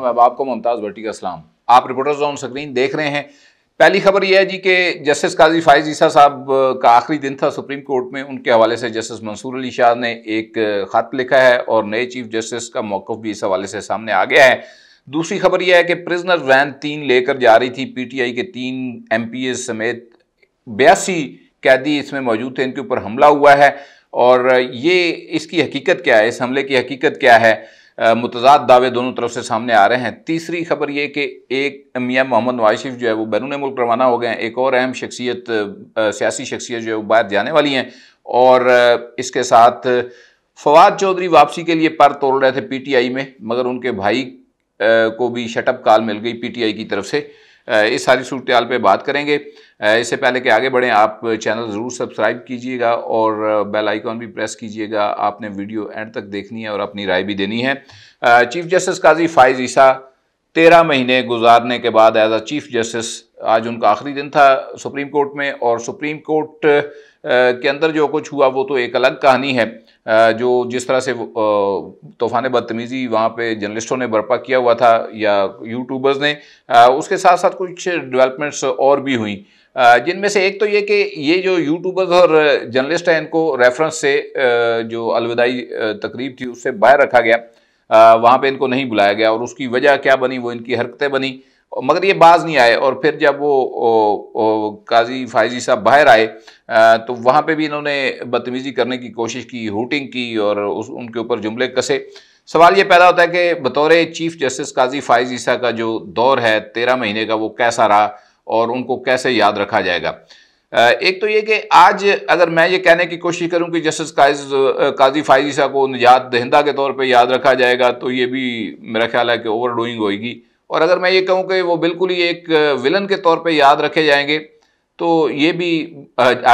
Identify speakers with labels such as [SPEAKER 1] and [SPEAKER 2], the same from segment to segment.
[SPEAKER 1] तमाम अहबाब को मुमताज़ भट्टी का सलाम आप रिपोर्टर्स ऑन स्क्रीन देख रहे हैं पहली खबर यह है जी कि जस्टिस काजी फायज ईसा साहब का आखिरी दिन था सुप्रीम कोर्ट में उनके हवाले से जस्टिस मंसूर अली शाह ने एक ख़त लिखा है और नए चीफ जस्टिस का मौक़ भी इस हवाले से सामने आ गया है दूसरी खबर यह है कि प्रिजनर वैन तीन लेकर जा रही थी पीटीआई के तीन एम समेत बयासी कैदी इसमें मौजूद थे इनके ऊपर हमला हुआ है और ये इसकी हकीकत क्या है इस हमले की हकीकत क्या है मुतजाद दावे दोनों तरफ से सामने आ रहे हैं तीसरी खबर ये कि एक मियाँ मोहम्मद नवाज शरीफ जो है वो बैरून मुल्क रवाना हो गए हैं एक और अहम शख्सियत सियासी शख्सियत जो है वो बाहर जाने वाली हैं और इसके साथ फवाद चौधरी वापसी के लिए पर तोड़ रहे थे आई में मगर उनके भाई को भी शटअप कॉल मिल गई आई की तरफ से इस सारी सूरत पे पर बात करेंगे इससे पहले कि आगे बढ़ें आप चैनल ज़रूर सब्सक्राइब कीजिएगा और बेल आइकॉन भी प्रेस कीजिएगा आपने वीडियो एंड तक देखनी है और अपनी राय भी देनी है चीफ जस्टिस काजी फाइज ईसा तेरह महीने गुजारने के बाद एज अ चीफ जस्टिस आज उनका आखिरी दिन था सुप्रीम कोर्ट में और सुप्रीम कोर्ट के अंदर जो कुछ हुआ वो तो एक अलग कहानी है जो जिस तरह से तूफान बदतमीज़ी वहाँ पे जर्नलिस्टों ने बर्पा किया हुआ था या यूट्यूबर्स ने उसके साथ साथ कुछ डेवलपमेंट्स और भी हुई जिनमें से एक तो ये कि ये जो यूट्यूबर्स और जर्नलिस्ट हैं इनको रेफरेंस से जो अलविदाई तकरीब थी उससे बाहर रखा गया वहाँ पे इनको नहीं बुलाया गया और उसकी वजह क्या बनी वो इनकी हरकतें बनी मगर ये बाज नहीं आए और फिर जब वो ओ, ओ, काजी फायजी साहब बाहर आए आ, तो वहाँ पे भी इन्होंने बदतमीज़ी करने की कोशिश की हुटिंग की और उस उनके ऊपर जुमले कसे सवाल ये पैदा होता है कि बतौर चीफ जस्टिस काजी फ़ायजी साहब का जो दौर है तेरह महीने का वो कैसा रहा और उनको कैसे याद रखा जाएगा एक तो ये कि आज अगर मैं ये कहने की कोशिश करूं कि जस्टिस काज काजी फ़ायजी साहब को निजात दहिंदा के तौर पे याद रखा जाएगा तो ये भी मेरा ख्याल है कि ओवर होएगी और अगर मैं ये कहूँ कि वो बिल्कुल ही एक विलन के तौर पर याद रखे जाएंगे तो ये भी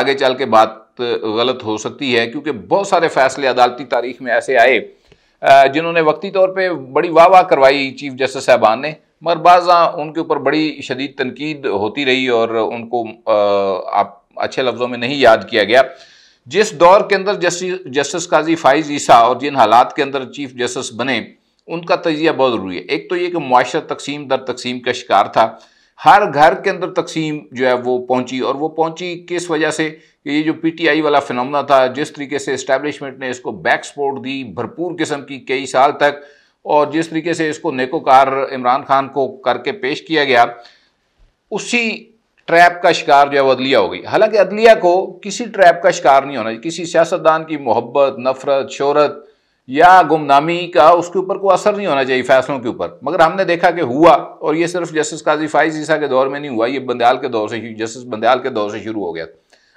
[SPEAKER 1] आगे चल के बात गलत हो सकती है क्योंकि बहुत सारे फैसले अदालती तारीख में ऐसे आए जिन्होंने वक्ती तौर पे बड़ी वाह वाह करवाई चीफ जस्टिस साहबान ने मगर बाजा उनके ऊपर बड़ी शदीद तनकीद होती रही और उनको आप अच्छे लफ्ज़ों में नहीं याद किया गया जिस दौर के अंदर जस्टिस जस्टिस काजी फाइज ईसा और जिन हालात के अंदर चीफ जस्टिस बने उनका तजिया बहुत ज़रूरी है एक तो ये कि मुआरा तकसीम दर तकसीम का शिकार था हर घर के अंदर तकसीम जो है वो पहुंची और वो पहुंची किस वजह से कि ये जो पीटीआई वाला फिनमना था जिस तरीके से इस्टेबलिशमेंट ने इसको बैक सपोर्ट दी भरपूर किस्म की कई साल तक और जिस तरीके से इसको नेकोकार इमरान खान को करके पेश किया गया उसी ट्रैप का शिकार जो है वो अदलिया हो गई हालांकि अदलिया को किसी ट्रैप का शिकार नहीं होना किसी सियासतदान की मोहब्बत नफरत शहरत या गुमनामी का उसके ऊपर कोई असर नहीं होना चाहिए फैसलों के ऊपर मगर हमने देखा कि हुआ और ये सिर्फ जस्टिस काजी फाइज ईसा के दौर में नहीं हुआ ये बंदयाल के दौर से जस्टिस बंदयाल के दौर से शुरू हो गया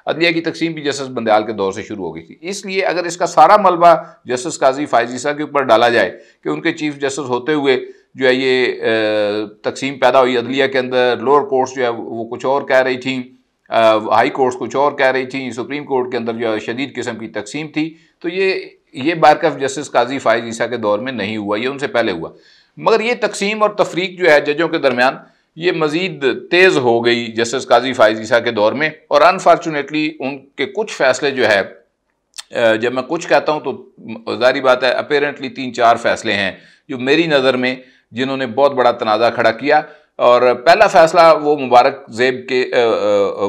[SPEAKER 1] अदलिया की तकसीम भी जस्टिस बंदयाल के दौर से शुरू हो गई थी इसलिए अगर इसका सारा मलबा जस्टिस काजी फायजीसा के ऊपर डाला जाए कि उनके चीफ जस्टिस होते हुए जो है ये तकसीम पैदा हुई अदलिया के अंदर लोअर कोर्ट्स जो है वो कुछ और कह रही थी हाई कोर्ट्स कुछ और कह रही थी सुप्रीम कोर्ट के अंदर जो है शदीद किस्म की तकसीम थी तो ये ये बार्क ऑफ जस्टिस काजी फायज ईसा के दौर में नहीं हुआ ये उनसे पहले हुआ मगर ये तकसीम और तफरीक जो है जजों के दरमियान ये मज़ीद तेज़ हो गई जस्टिस काजी फायज ईसा के दौर में और अनफॉर्चुनेटली उनके कुछ फैसले जो है जब मैं कुछ कहता हूँ तो जारी बात है अपेरेंटली तीन चार फैसले हैं जो मेरी नज़र में जिन्होंने बहुत बड़ा तनाज़ा खड़ा किया और पहला फ़ैसला वो मुबारक जेब के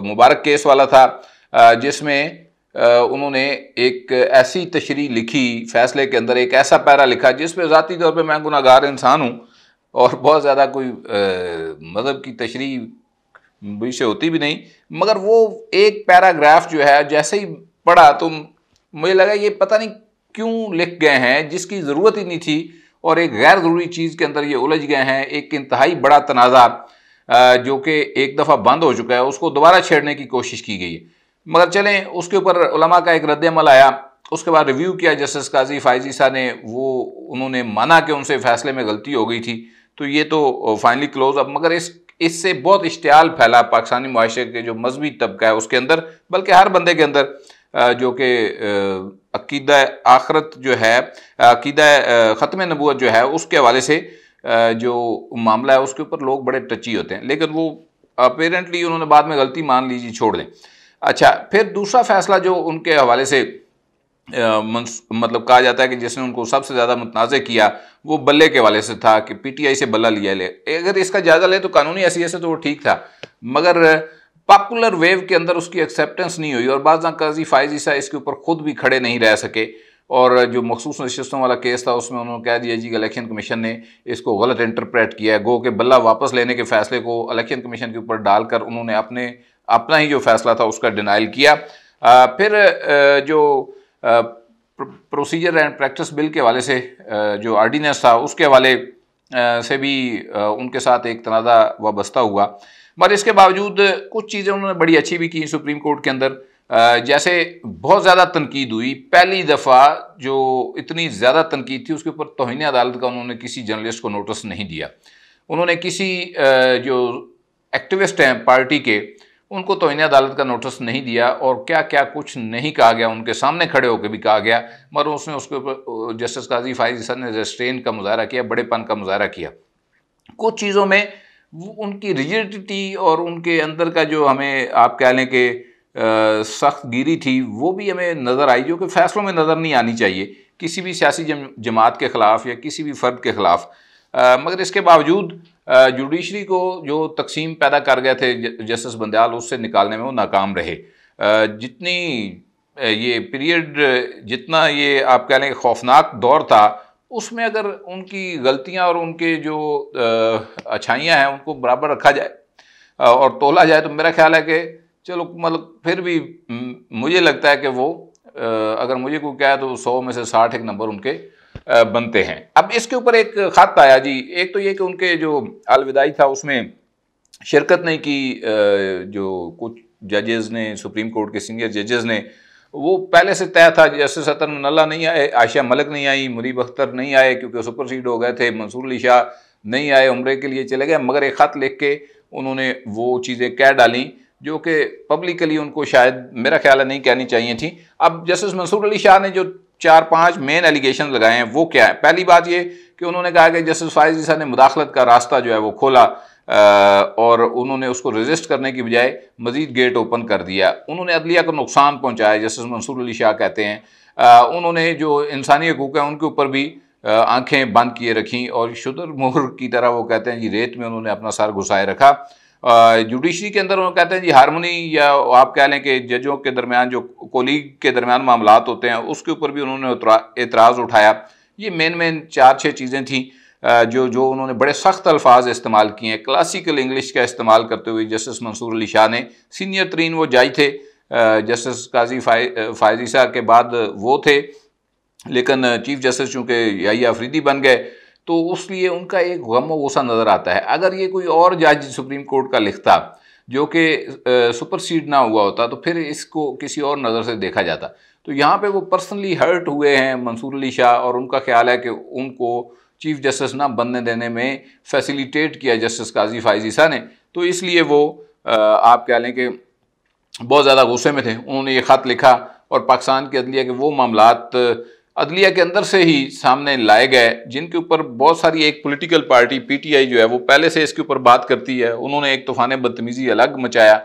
[SPEAKER 1] मुबारक केस वाला था जिसमें उन्होंने एक ऐसी तशरी लिखी फैसले के अंदर एक ऐसा पैरा लिखा जिस पर ज़ाती तौर पर मैं गुनागार इंसान हूँ और बहुत ज़्यादा कोई मज़हब की तशरी मुझसे होती भी नहीं मगर वो एक पैराग्राफ जो है जैसे ही पढ़ा तो मुझे लगा ये पता नहीं क्यों लिख गए हैं जिसकी ज़रूरत ही नहीं थी और एक गैर ज़रूरी चीज़ के अंदर ये उलझ गए हैं एक इंतहाई बड़ा तनाज़ा जो कि एक दफ़ा बंद हो चुका है उसको दोबारा छेड़ने की कोशिश की गई है मगर चलें उसके ऊपर उलमा का एक रद्दमल आया उसके बाद रिव्यू किया जस्टिस काजी फायजी साहब ने वो उन्होंने माना कि उनसे फैसले में गलती हो गई थी तो ये तो फाइनली क्लोज अब मगर इस इससे बहुत इश्तियाल फैला पाकिस्तानी माशरे के जो मजहबी तबका है उसके अंदर बल्कि हर बंदे के अंदर जो कि अकीद आखरत जो है अकीद ख़त्म नबूत जो है उसके हवाले से जो मामला है उसके ऊपर लोग बड़े टची होते हैं लेकिन वो अपेरेंटली उन्होंने बाद में गलती मान लीजिए छोड़ दें अच्छा फिर दूसरा फैसला जो उनके हवाले से मतलब कहा जाता है कि जिसने उनको सबसे ज़्यादा मुतनाज़ किया वो बल्ले के वाले से था कि पीटीआई से बल्ला लिया ले अगर इसका जायज़ा ले तो कानूनी ऐसी ऐसे तो वो ठीक था मगर पॉपुलर वेव के अंदर उसकी एक्सेप्टेंस नहीं हुई और बाजा काजी फायजी ईसा इसके ऊपर खुद भी खड़े नहीं रह सके और जो मखसूस नशस्तों वाला केस था उसमें उन्होंने कह दिया जी इलेक्शन कमीशन ने इसको गलत इंटरप्रेट किया है गो के बल्ला वापस लेने के फैसले को इलेक्शन कमीशन के ऊपर डालकर उन्होंने अपने अपना ही जो फैसला था उसका डिनाइल किया फिर जो प्रोसीजर एंड प्रैक्टिस बिल के वाले से जो आर्डीनेंस था उसके वाले से भी उनके साथ एक तनाज़ा वाबस्ता हुआ मगर इसके बावजूद कुछ चीज़ें उन्होंने बड़ी अच्छी भी की सुप्रीम कोर्ट के अंदर जैसे बहुत ज़्यादा तनकीद हुई पहली दफ़ा जो इतनी ज़्यादा तनकीद थी उसके ऊपर तोहनी अदालत का उन्होंने किसी जर्नलिस्ट को नोटिस नहीं दिया उन्होंने किसी जो एक्टिविस्ट हैं पार्टी के उनको तोहनी अदालत का नोटिस नहीं दिया और क्या क्या कुछ नहीं कहा गया उनके सामने खड़े होकर भी कहा गया मगर उसने उसके ऊपर जस्टिस काजी फायजी सर ने रेस्ट्रेन का मुजाहरा किया बड़ेपन का मुजाहरा किया कुछ चीज़ों में उनकी रिजिडिटी और उनके अंदर का जो हमें आप कह लें कि सख्त गिरी थी वो भी हमें नज़र आई जो कि फ़ैसलों में नज़र नहीं आनी चाहिए किसी भी सियासी जमात के ख़िलाफ़ या किसी भी फ़र्द के ख़िलाफ़ मगर इसके बावजूद जुडिशरी को जो तकसीम पैदा कर गए थे जस्टिस बंदयाल उससे निकालने में वो नाकाम रहे जितनी ये पीरियड जितना ये आप कह लें खौफनाक दौर था उसमें अगर उनकी गलतियां और उनके जो अच्छाइयां हैं उनको बराबर रखा जाए और तोला जाए तो मेरा ख्याल है कि चलो मतलब फिर भी मुझे लगता है कि वो अगर मुझे कोई कहे तो सौ में से साठ एक नंबर उनके बनते हैं अब इसके ऊपर एक ख़त आया जी एक तो ये कि उनके जो अलविदाई था उसमें शिरकत नहीं की जो कुछ जजेज़ ने सुप्रीम कोर्ट के सीनियर जजेज़ ने वो पहले से तय था जस्टिस अतन नल्ला नहीं आए आयशा मलिक नहीं आई मुरीब अख्तर नहीं आए क्योंकि सुपरसीड हो गए थे मंसूर अली शाह नहीं आए उम्र के लिए चले गए मगर एक ख़त लिख के उन्होंने वो चीज़ें कह डाली जो कि पब्लिकली उनको शायद मेरा ख्याल है नहीं कहनी चाहिए थी अब जस्टिस मंसूर अली शाह ने जो चार पांच मेन एलिगेशन लगाए हैं वो क्या है पहली बात ये कि उन्होंने कहा कि जस्टिस फायज ईसा ने मुदाखलत का रास्ता जो है वो खोला और उन्होंने उसको रजिस्ट करने की बजाय मजीद गेट ओपन कर दिया उन्होंने अदलिया को नुकसान पहुँचाया जस्टिस मंसूर अली शाह कहते हैं उन्होंने जो इंसानी हकूक हैं उनके ऊपर भी आंखें बंद किए रखीं और शुद्र मोहर की तरह वो कहते हैं जी रेत में उन्होंने अपना सर घुसाए रखा जुडिशरी के अंदर वो कहते हैं जी हारमोनी या आप कह लें कि जजों के दरमियान जो कोलीग के दरमियान मामला होते हैं उसके ऊपर भी उन्होंने एतराज़ उठाया ये मेन मेन चार छः चीज़ें थीं जो जो उन्होंने बड़े सख्त अल्फाज इस्तेमाल किए हैं क्लासिकल इंग्लिश का इस्तेमाल करते हुए जस्टिस मंसूर अली शाह ने सीनियर तरीन वो जाई थे जस्टिस काजी फायजी शाह के बाद वो थे लेकिन चीफ जस्टिस चूँकि याफरीदी बन गए तो उस लिए उनका एक गम वसा नज़र आता है अगर ये कोई और जज सुप्रीम कोर्ट का लिखता जो कि सुपरसीड ना हुआ होता तो फिर इसको किसी और नज़र से देखा जाता तो यहाँ पे वो पर्सनली हर्ट हुए हैं मंसूर अली शाह और उनका ख्याल है कि उनको चीफ जस्टिस ना बनने देने में फैसिलिटेट किया जस्टिस काजी शाह ने तो इसलिए वो आप कह लें कि बहुत ज़्यादा गुस्से में थे उन्होंने ये ख़त लिखा और पाकिस्तान की अदलिया के वो मामला अदलिया के अंदर से ही सामने लाए गए जिनके ऊपर बहुत सारी एक पॉलिटिकल पार्टी पीटीआई जो है वो पहले से इसके ऊपर बात करती है उन्होंने एक तूफान बदतमीजी अलग मचाया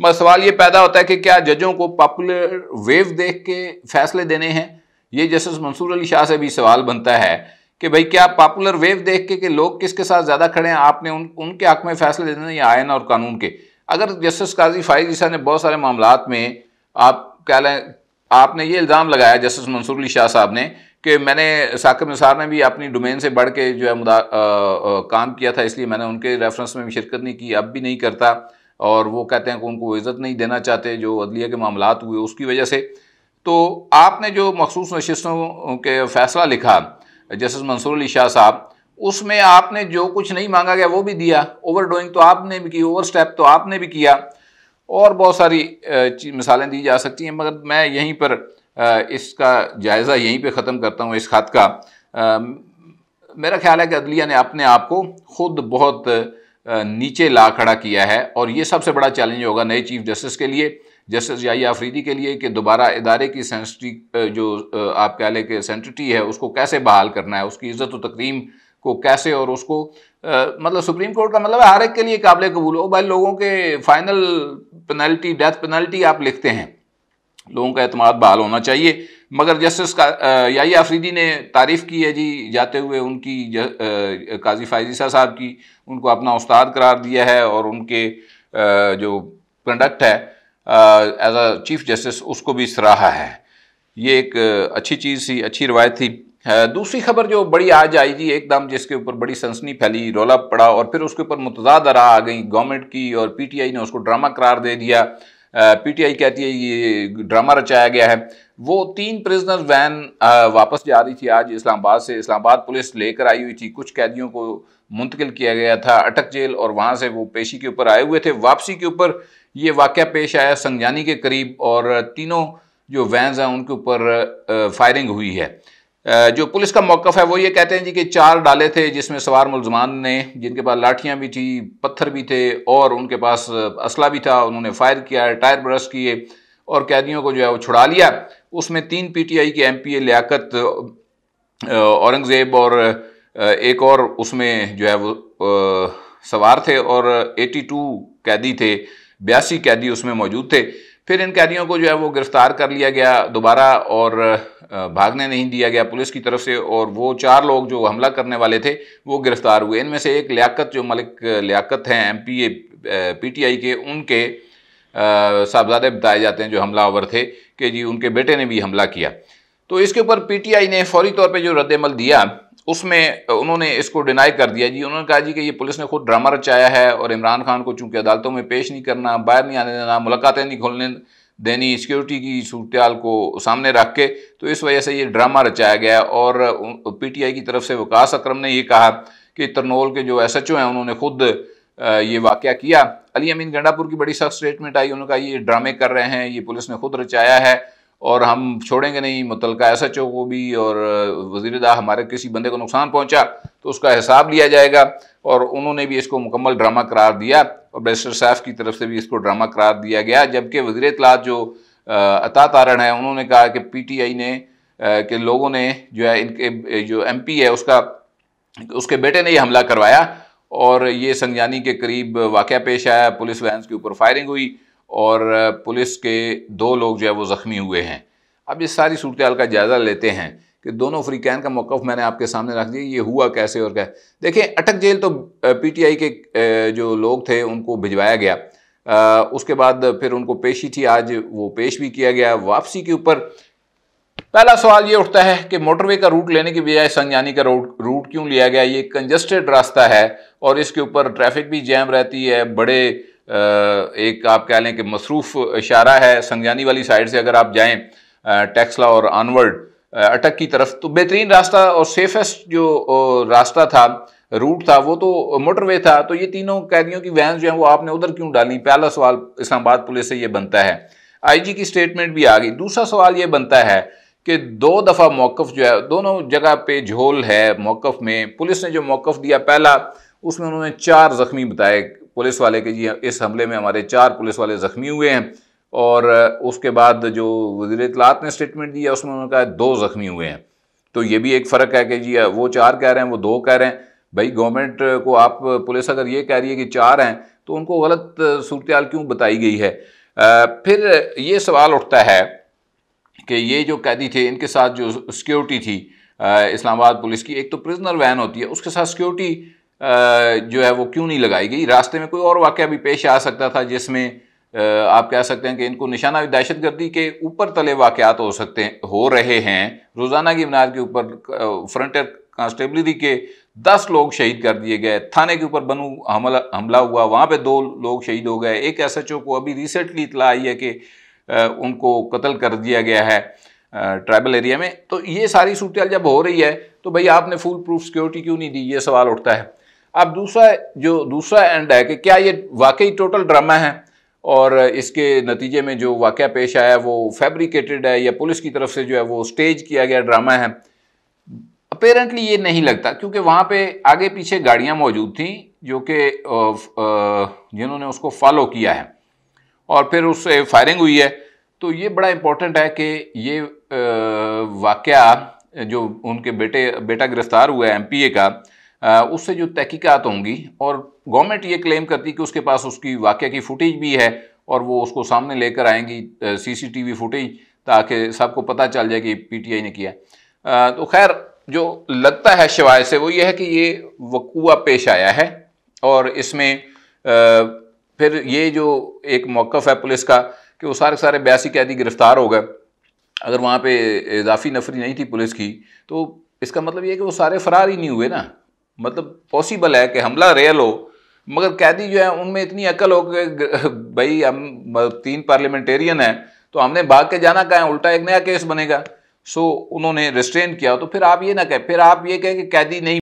[SPEAKER 1] मगर सवाल ये पैदा होता है कि क्या जजों को पॉपुलर वेव देख के फैसले देने हैं ये जस्टिस मंसूर अली शाह से भी सवाल बनता है कि भाई क्या पॉपुलर वेव देख के कि लोग किसके साथ ज़्यादा खड़े हैं आपने उन उनके हक में फैसले देने या आयन और कानून के अगर जस्टिस काजी फाइज ईसा ने बहुत सारे मामला में आप कह लें आपने ये इल्ज़ाम लगाया जस्टिस मंसूर अली शाह साहब ने कि मैंने साकिब निसार ने भी अपनी डोमेन से बढ़ के जो है मुदा आ, आ, काम किया था इसलिए मैंने उनके रेफरेंस में भी शिरकत नहीं की अब भी नहीं करता और वो कहते हैं कि उनको इज़्ज़त नहीं देना चाहते जो अदलिया के मामला हुए उसकी वजह से तो आपने जो मखसूस नशस्तों के फैसला लिखा जस्टिस मंसूर अली शाह साहब उसमें आपने जो कुछ नहीं मांगा गया वो भी दिया ओवर डोइंग तो आपने भी की ओवर स्टेप तो आपने भी किया और बहुत सारी मिसालें दी जा सकती हैं मगर मैं यहीं पर इसका जायज़ा यहीं पे ख़त्म करता हूँ इस खात का मेरा ख्याल है कि अदलिया ने अपने आप को खुद बहुत नीचे ला खड़ा किया है और ये सबसे बड़ा चैलेंज होगा नए चीफ जस्टिस के लिए जस्टिस या आफरीदी के लिए कि दोबारा इदारे की सेंसिटी जो आप कह लें कि सेंटिटी है उसको कैसे बहाल करना है उसकी इज़्ज़त व तकरीम को कैसे और उसको आ, मतलब सुप्रीम कोर्ट का मतलब हर एक के लिए काबिल कबूल हो भाई लोगों के फाइनल पेनल्टी डेथ पेनल्टी आप लिखते हैं लोगों का अतमाद बहाल होना चाहिए मगर जस्टिस का या आफरीदी ने तारीफ़ की है जी जाते हुए उनकी काजी फायजीसा साहब की उनको अपना उस्ताद करार दिया है और उनके जो कंडक्ट है एज अ चीफ जस्टिस उसको भी सराहा है ये एक अच्छी चीज़ थी अच्छी रवायत थी दूसरी खबर जो बड़ी आज आई जी एकदम जिसके ऊपर बड़ी सनसनी फैली रोला पड़ा और फिर उसके ऊपर मुतजाद आरा आ गई गवर्नमेंट की और पीटीआई ने उसको ड्रामा करार दे दिया पीटीआई कहती है ये ड्रामा रचाया गया है वो तीन प्रिजनर वैन वापस जा रही थी आज इस्लामाबाद से इस्लामाबाद पुलिस लेकर आई हुई थी कुछ कैदियों को मुंतकिल किया गया था अटक जेल और वहाँ से वो पेशी के ऊपर आए हुए थे वापसी के ऊपर ये वाक़ पेश आया संगजानी के करीब और तीनों जो वैन्स हैं उनके ऊपर फायरिंग हुई है जो पुलिस का मौकफ है वो ये कहते हैं जी कि चार डाले थे जिसमें सवार मुलजमान ने जिनके पास लाठियाँ भी थी पत्थर भी थे और उनके पास असला भी था उन्होंने फायर किया टायर ब्रश किए और कैदियों को जो है वो छुड़ा लिया उसमें तीन पी टी आई के M P A Liaquat Aurangzeb और एक और उसमें जो है वो सवार थे और एटी टू कैदी थे बयासी कैदी उसमें मौजूद थे फिर इन कैदियों को जो है वो गिरफ़्तार कर लिया गया दोबारा और भागने नहीं दिया गया पुलिस की तरफ से और वो चार लोग जो हमला करने वाले थे वो गिरफ्तार हुए इनमें से एक लियाकत जो मलिक लियाकत हैं M P A P T I के उनके साहबजादे बताए जाते हैं जो हमलावर थे कि जी उनके बेटे ने भी हमला किया तो इसके ऊपर पी टी आई ने फौरी तौर पर जो रद्दमल दिया उसमें उन्होंने इसको डिनाई कर दिया जी उन्होंने कहा जी कि ये पुलिस ने खुद ड्रामा रचाया है और इमरान खान को चूंकि अदालतों में पेश नहीं करना बाहर नहीं आने देना मुलाकातें नहीं खोलने दैनी सिक्योरिटी की सूरत को सामने रख के तो इस वजह से ये ड्रामा रचाया गया और पी टी आई की तरफ से विकास अक्रम ने ये कहा कि तरनोल के जो एस एच ओ हैं उन्होंने खुद ये वाक़ किया अली अमीन गंडापुर की बड़ी सख्त स्टेटमेंट आई उन्होंने कहा ये ड्रामे कर रहे हैं ये पुलिस ने खुद रचाया है और हम छोड़ेंगे नहीं मुतलका एस एच ओ को भी और वजीर दा हमारे किसी बंदे को नुकसान पहुँचा तो उसका हिसाब लिया जाएगा और उन्होंने भी इसको मुकम्मल ड्रामा करार दिया और बैरिस्टर साहब की तरफ से भी इसको ड्रामा करार दिया गया जबकि वजीर इतलात जो अता तारण है उन्होंने कहा कि पी टी आई ने के लोगों ने जो है इनके जो एम पी है उसका उसके बेटे ने ये हमला करवाया और ये संगजानी के करीब वाक़ पेश आया पुलिस वैन्स के ऊपर फायरिंग हुई और पुलिस के दो लोग जो है वो ज़ख्मी हुए हैं अब इस सारी सूरत का जायज़ा लेते हैं कि दोनों कैन का मौक़ मैंने आपके सामने रख दिया ये हुआ कैसे और क्या देखें अटक जेल तो पीटीआई के जो लोग थे उनको भिजवाया गया उसके बाद फिर उनको पेशी थी आज वो पेश भी किया गया वापसी के ऊपर पहला सवाल ये उठता है कि मोटरवे का रूट लेने के बजाय संजानी का रूट रूट क्यों लिया गया ये कंजस्टेड रास्ता है और इसके ऊपर ट्रैफिक भी जैम रहती है बड़े एक आप कह लें कि मसरूफ़ इशारा है संगजानी वाली साइड से अगर आप जाएँ टैक्सला और आनवर्ड अटक की तरफ तो बेहतरीन रास्ता और सेफेस्ट जो रास्ता था रूट था वो तो मोटरवे था तो ये तीनों कैदियों की वैन जो है वो आपने उधर क्यों डाली पहला सवाल इस्लामाबाद पुलिस से ये बनता है आईजी की स्टेटमेंट भी आ गई दूसरा सवाल ये बनता है कि दो दफ़ा मौक़ जो है दोनों जगह पे झोल है मौक़ में पुलिस ने जो मौक़ दिया पहला उसमें उन्होंने चार ज़ख्मी बताए पुलिस वाले के जी इस हमले में हमारे चार पुलिस वाले ज़ख्मी हुए हैं और उसके बाद जो वजीर इतलात ने स्टेटमेंट दिया उसमें उन्होंने कहा दो ज़ख्मी हुए हैं तो ये भी एक फ़र्क है कि जी वो चार कह रहे हैं वो दो कह रहे हैं भाई गवर्नमेंट को आप पुलिस अगर ये कह रही है कि चार हैं तो उनको गलत सूरत क्यों बताई गई है आ, फिर ये सवाल उठता है कि ये जो कैदी थे इनके साथ जो सिक्योरिटी थी इस्लामाबाद पुलिस की एक तो प्रिजनर वैन होती है उसके साथ सिक्योरिटी जो है वो क्यों नहीं लगाई गई रास्ते में कोई और वाक़ भी पेश आ सकता था जिसमें आप कह सकते हैं कि इनको निशाना दहशत गर्दी के ऊपर तले वाक़ात हो सकते हो रहे हैं रोज़ाना की इमदाद के ऊपर फ्रंटियर कांस्टेबलरी के दस लोग शहीद कर दिए गए थाने के ऊपर बनू हमला हमला हुआ वहाँ पे दो लोग शहीद हो गए एक एस एच ओ को अभी रिसेंटली इतला आई है कि उनको कत्ल कर दिया गया है ट्राइबल एरिया में तो ये सारी सूरत जब हो रही है तो भाई आपने फुल प्रूफ सिक्योरिटी क्यों नहीं दी ये सवाल उठता है अब दूसरा जो दूसरा एंड है कि क्या ये वाकई टोटल ड्रामा है और इसके नतीजे में जो वाक़ पेश आया वो फैब्रिकेटेड है या पुलिस की तरफ से जो है वो स्टेज किया गया ड्रामा है अपेरेंटली ये नहीं लगता क्योंकि वहाँ पे आगे पीछे गाड़ियाँ मौजूद थी जो कि जिन्होंने उसको फॉलो किया है और फिर उससे फायरिंग हुई है तो ये बड़ा इम्पोर्टेंट है कि ये वाक़ जो उनके बेटे बेटा गिरफ्तार हुआ है एम का उससे जो तहकीकत होंगी और गवर्नमेंट ये क्लेम करती कि उसके पास उसकी वाक्य की फ़ुटेज भी है और वो उसको सामने लेकर आएंगी सीसीटीवी फुटेज ताकि सबको पता चल जाए कि पीटीआई ने किया आ, तो खैर जो लगता है शिवाय से वो ये है कि ये वकूआ पेश आया है और इसमें आ, फिर ये जो एक मौक़ है पुलिस का कि वो सारे सारे बयासी कैदी गिरफ़्तार हो गए अगर वहाँ पर इजाफी नफरी नहीं थी पुलिस की तो इसका मतलब ये है कि वो सारे फरार ही नहीं हुए ना मतलब पॉसिबल है कि हमला रियल हो मगर कैदी जो है उनमें इतनी अकल हो कि भाई हम मतलब तीन पार्लियामेंटेरियन हैं तो हमने भाग के जाना कहा उल्टा एक नया केस बनेगा सो उन्होंने रिस्ट्रेन किया तो फिर आप ये ना कहें फिर आप ये कहें कि कैदी नहीं